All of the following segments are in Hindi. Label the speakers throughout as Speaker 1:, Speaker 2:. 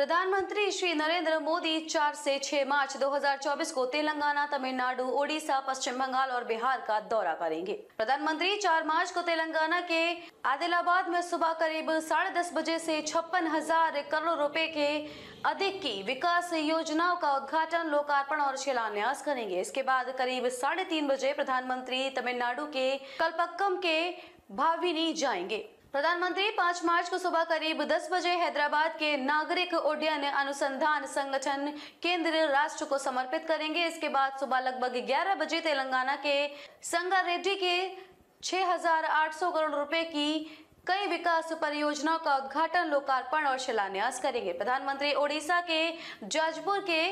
Speaker 1: प्रधानमंत्री श्री नरेंद्र मोदी 4 से 6 मार्च 2024 को तेलंगाना तमिलनाडु ओडिशा पश्चिम बंगाल और बिहार का दौरा करेंगे प्रधानमंत्री 4 मार्च को तेलंगाना के आदिलाबाद में सुबह करीब साढ़े दस बजे से छप्पन हजार करोड़ रुपए के अधिक की विकास योजनाओं का उद्घाटन लोकार्पण और शिलान्यास करेंगे इसके बाद करीब साढ़े तीन बजे प्रधानमंत्री तमिलनाडु के कल्पक्कम के भाविनी जाएंगे प्रधानमंत्री 5 मार्च को सुबह करीब 10 बजे हैदराबाद के नागरिक उड्डयन अनुसंधान संगठन केंद्र राष्ट्र को समर्पित करेंगे इसके बाद सुबह लगभग 11 बजे तेलंगाना के संगारेड्डी के 6,800 करोड़ रुपए की कई विकास परियोजनाओं का उद्घाटन लोकार्पण और शिलान्यास करेंगे प्रधानमंत्री ओडिशा के जाजपुर के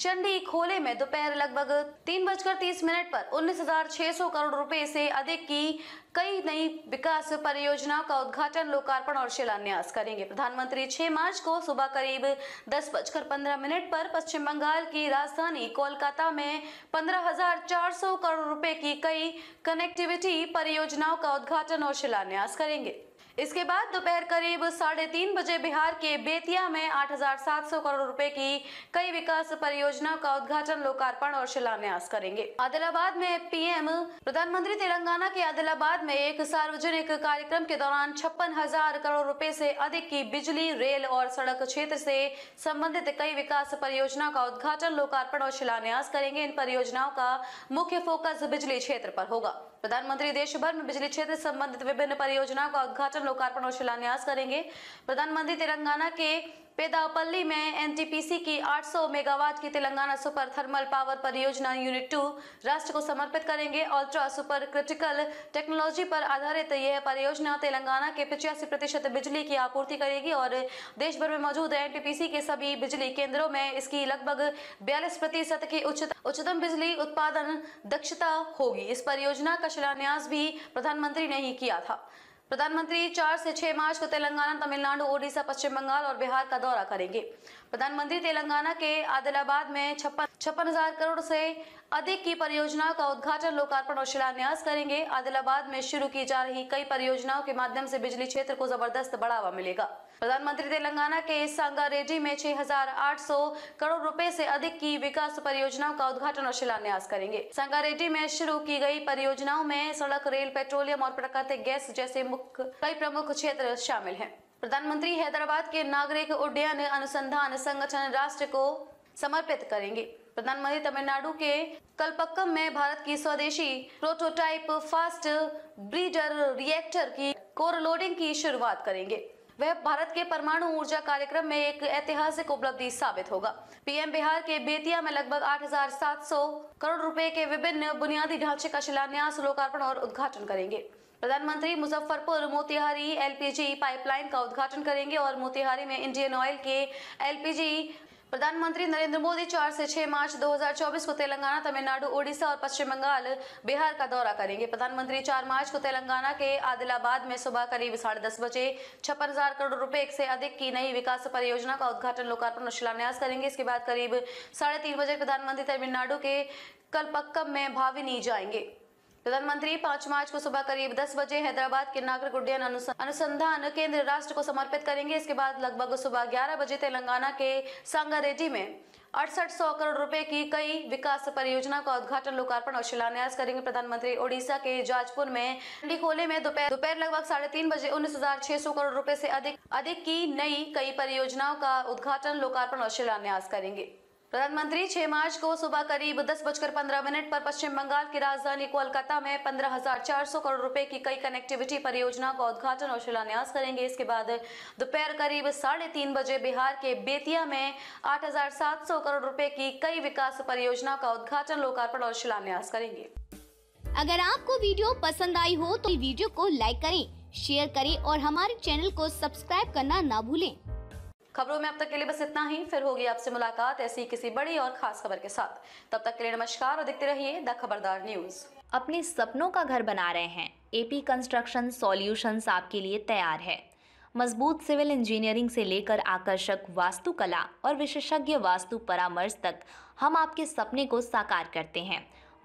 Speaker 1: चंडी खोले में दोपहर लगभग तीन बजकर तीस मिनट पर उन्नीस हजार छह सौ करोड़ रुपए से अधिक की कई नई विकास परियोजनाओं का उद्घाटन लोकार्पण और शिलान्यास करेंगे प्रधानमंत्री 6 मार्च को सुबह करीब दस बजकर पंद्रह मिनट पर पश्चिम बंगाल की राजधानी कोलकाता में पंद्रह हजार चार सौ करोड़ रुपए की कई कनेक्टिविटी परियोजनाओं का उद्घाटन और शिलान्यास करेंगे इसके बाद दोपहर करीब साढ़े तीन बजे बिहार के बेतिया में 8,700 करोड़ रुपए की कई विकास परियोजनाओं का उद्घाटन लोकार्पण और शिलान्यास करेंगे आदिलाबाद में पीएम प्रधानमंत्री तेलंगाना के आदिलाबाद में एक सार्वजनिक कार्यक्रम के दौरान छप्पन हजार करोड़ रुपए से अधिक की बिजली रेल और सड़क क्षेत्र से संबंधित कई विकास परियोजनाओं का उद्घाटन लोकार्पण और शिलान्यास करेंगे इन परियोजनाओं का मुख्य फोकस बिजली क्षेत्र पर होगा प्रधानमंत्री देश भर में बिजली क्षेत्र संबंधित विभिन्न परियोजनाओं का उद्घाटन लोकार्पण और शिलान्यास करेंगे प्रधानमंत्री तेलंगाना के पेदापल्ली में एनटीपीसी की 800 मेगावाट की तेलंगाना सुपर थर्मल पावर परियोजना यूनिट टू राष्ट्र को समर्पित करेंगे अल्ट्रा सुपर क्रिटिकल टेक्नोलॉजी पर आधारित यह परियोजना तेलंगाना के पिचासी प्रतिशत बिजली की आपूर्ति करेगी और देश भर में मौजूद एनटीपीसी के सभी बिजली केंद्रों में इसकी लगभग बयालीस प्रतिशत की उच्चतम बिजली उत्पादन दक्षता होगी इस परियोजना का शिलान्यास भी प्रधानमंत्री ने ही किया था प्रधानमंत्री चार से छह मार्च को तेलंगाना तमिलनाडु ओडिशा पश्चिम बंगाल और बिहार का दौरा करेंगे प्रधानमंत्री तेलंगाना के आदिलाबाद में छप्पन छप्पन हजार करोड़ से अधिक की परियोजनाओं का उद्घाटन लोकार्पण और शिलान्यास करेंगे आदिलाबाद में शुरू की जा रही कई परियोजनाओं के माध्यम से बिजली क्षेत्र को जबरदस्त बढ़ावा मिलेगा प्रधानमंत्री तेलंगाना के सांगारेड्डी में 6,800 करोड़ रुपए से अधिक की विकास परियोजनाओं का उद्घाटन और शिलान्यास करेंगे सांगारेड्डी में शुरू की गई परियोजनाओं में सड़क रेल पेट्रोलियम और प्राकृतिक गैस जैसे मुख्य कई प्रमुख क्षेत्र शामिल है प्रधानमंत्री हैदराबाद के नागरिक उड्डयन अनुसंधान संगठन राष्ट्र को समर्पित करेंगे प्रधानमंत्री तमिलनाडु के कलपक्कम में भारत की स्वदेशी प्रोटोटाइप फास्ट ब्रीडर रिएक्टर की कोर लोडिंग की शुरुआत करेंगे वह भारत के परमाणु ऊर्जा कार्यक्रम में एक ऐतिहासिक उपलब्धि साबित होगा पीएम बिहार के बेतिया में लगभग 8,700 करोड़ रुपए के विभिन्न बुनियादी ढांचे का शिलान्यास लोकार्पण और उद्घाटन करेंगे प्रधानमंत्री मुजफ्फरपुर मोतिहारी एलपीजी पाइपलाइन का उद्घाटन करेंगे और मोतिहारी में इंडियन ऑयल के एलपीजी प्रधानमंत्री नरेंद्र मोदी 4 से 6 मार्च 2024 को तेलंगाना तमिलनाडु ओडिशा और पश्चिम बंगाल बिहार का दौरा करेंगे प्रधानमंत्री 4 मार्च को तेलंगाना के आदिलाबाद में सुबह करीब साढ़े दस बजे छप्पन हजार करोड़ रुपए से अधिक की नई विकास परियोजना का उद्घाटन लोकार्पण और शिलान्यास करेंगे इसके बाद करीब साढ़े तीन बजे प्रधानमंत्री तमिलनाडु के कलपक्कम में भाविनी जाएंगे प्रधानमंत्री पांच मार्च को सुबह करीब दस बजे हैदराबाद के नागरिक उड्डयन अनुसंधान केंद्र राष्ट्र को समर्पित करेंगे इसके बाद लगभग सुबह ग्यारह बजे तेलंगाना के सांगारेड्डी में अड़सठ सौ करोड़ रुपए की कई विकास परियोजना का उद्घाटन लोकार्पण और शिलान्यास करेंगे प्रधानमंत्री ओडिशा के जाजपुर में खोले में दोपहर दोपहर लगभग साढ़े तीन बजे उन्नीस हजार छह सौ करोड़ रुपए से अधिक अधिक की नई कई परियोजनाओं का उद्घाटन लोकार्पण और शिलान्यास करेंगे प्रधानमंत्री 6 मार्च को सुबह करीब दस बजकर पंद्रह मिनट पर पश्चिम बंगाल की राजधानी कोलकाता में 15,400 करोड़ रुपए की कई कनेक्टिविटी परियोजना का उद्घाटन और शिलान्यास करेंगे इसके बाद दोपहर करीब साढ़े तीन बजे बिहार के बेतिया में 8,700 करोड़ रुपए की कई विकास परियोजना का उद्घाटन लोकार्पण और शिलान्यास करेंगे अगर आपको वीडियो पसंद आई हो तो वीडियो को लाइक करें शेयर करें और हमारे चैनल को सब्सक्राइब करना ना भूलें खबरों में अब तक के लिए बस इतना ही फिर होगी आपसे मुलाकात ऐसी किसी बड़ी और खास खबर के साथ तब तक के लिए नमस्कार और देखते रहिए द खबरदार न्यूज अपने सपनों का घर बना रहे हैं एपी कंस्ट्रक्शन सॉल्यूशंस आपके लिए तैयार है मजबूत सिविल इंजीनियरिंग से लेकर आकर्षक वास्तुकला और विशेषज्ञ वास्तु परामर्श तक हम आपके सपने को साकार करते हैं